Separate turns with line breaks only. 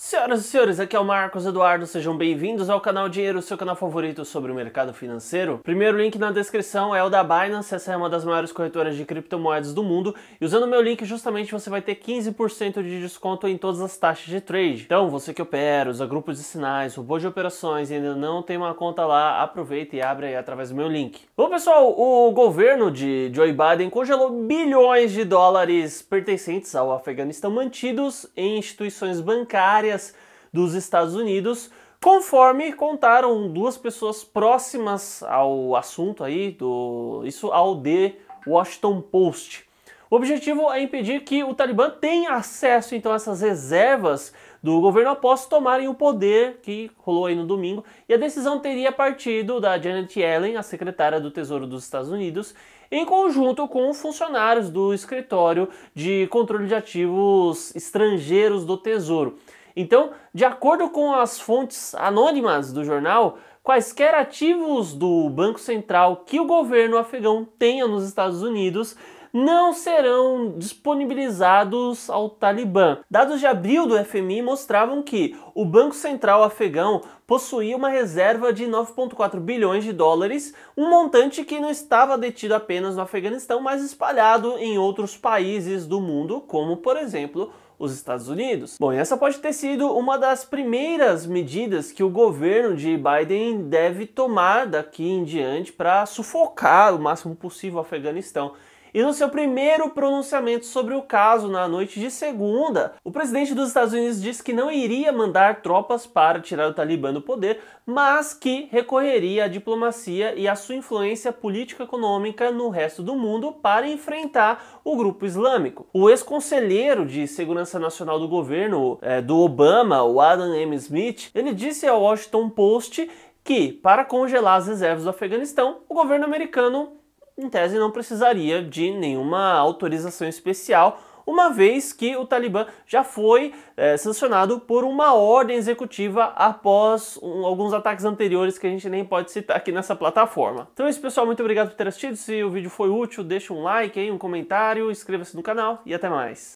Senhoras e senhores, aqui é o Marcos Eduardo, sejam bem-vindos ao canal Dinheiro, seu canal favorito sobre o mercado financeiro. Primeiro link na descrição é o da Binance, essa é uma das maiores corretoras de criptomoedas do mundo, e usando meu link justamente você vai ter 15% de desconto em todas as taxas de trade. Então, você que opera, usa grupos de sinais, robô de operações e ainda não tem uma conta lá, aproveita e abre aí através do meu link. Bom pessoal, o governo de Joe Biden congelou bilhões de dólares pertencentes ao Afeganistão mantidos em instituições bancárias áreas dos Estados Unidos, conforme contaram duas pessoas próximas ao assunto aí, do, isso ao The Washington Post. O objetivo é impedir que o Talibã tenha acesso então a essas reservas do governo após tomarem o poder que rolou aí no domingo. E a decisão teria partido da Janet Yellen, a secretária do Tesouro dos Estados Unidos, em conjunto com funcionários do escritório de controle de ativos estrangeiros do Tesouro. Então, de acordo com as fontes anônimas do jornal, quaisquer ativos do Banco Central que o governo afegão tenha nos Estados Unidos não serão disponibilizados ao Talibã. Dados de abril do FMI mostravam que o Banco Central afegão possuía uma reserva de 9,4 bilhões de dólares, um montante que não estava detido apenas no Afeganistão, mas espalhado em outros países do mundo, como por exemplo os Estados Unidos. Bom, essa pode ter sido uma das primeiras medidas que o governo de Biden deve tomar daqui em diante para sufocar o máximo possível o Afeganistão. E no seu primeiro pronunciamento sobre o caso, na noite de segunda, o presidente dos Estados Unidos disse que não iria mandar tropas para tirar o Talibã do poder, mas que recorreria à diplomacia e à sua influência política econômica no resto do mundo para enfrentar o grupo islâmico. O ex-conselheiro de Segurança Nacional do governo é, do Obama, o Adam M. Smith, ele disse ao Washington Post que, para congelar as reservas do Afeganistão, o governo americano em tese não precisaria de nenhuma autorização especial, uma vez que o Talibã já foi é, sancionado por uma ordem executiva após um, alguns ataques anteriores que a gente nem pode citar aqui nessa plataforma. Então é isso, pessoal. Muito obrigado por ter assistido. Se o vídeo foi útil, deixa um like aí, um comentário, inscreva-se no canal e até mais.